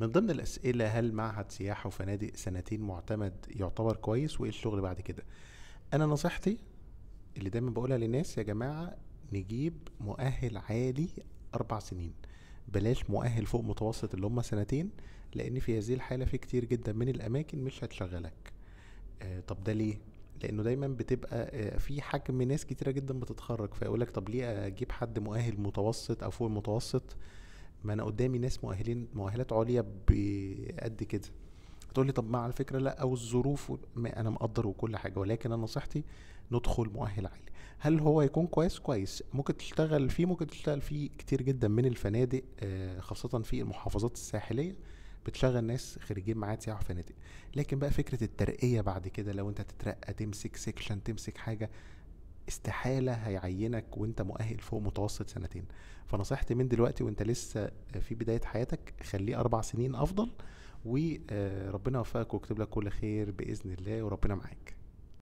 من ضمن الأسئلة هل معهد سياحة وفنادق سنتين معتمد يعتبر كويس وإيه الشغل بعد كده؟ أنا نصيحتي اللي دايما بقولها للناس يا جماعة نجيب مؤهل عالي أربع سنين بلاش مؤهل فوق متوسط اللي هما سنتين لأن في هذه الحالة في كتير جدا من الأماكن مش هتشغلك آه طب ده ليه؟ لانه دايما بتبقى آه، في حجم ناس كتيره جدا بتتخرج فيقول لك طب ليه اجيب حد مؤهل متوسط او فوق المتوسط ما انا قدامي ناس مؤهلين مؤهلات عليا بقد كده تقول لي طب ما على فكره لا او الظروف انا مقدر وكل حاجه ولكن انا نصيحتي ندخل مؤهل عالي هل هو يكون كويس كويس ممكن تشتغل فيه ممكن تشتغل فيه كتير جدا من الفنادق آه، خاصه في المحافظات الساحليه بتشغل ناس خريجين معاها سياحه وفنادق لكن بقى فكره الترقيه بعد كده لو انت تترقى تمسك سيكشن تمسك حاجه استحاله هيعينك وانت مؤهل فوق متوسط سنتين فنصيحتي من دلوقتي وانت لسه في بدايه حياتك خليه اربع سنين افضل وربنا آه، يوفقك ويكتب لك كل خير باذن الله وربنا معاك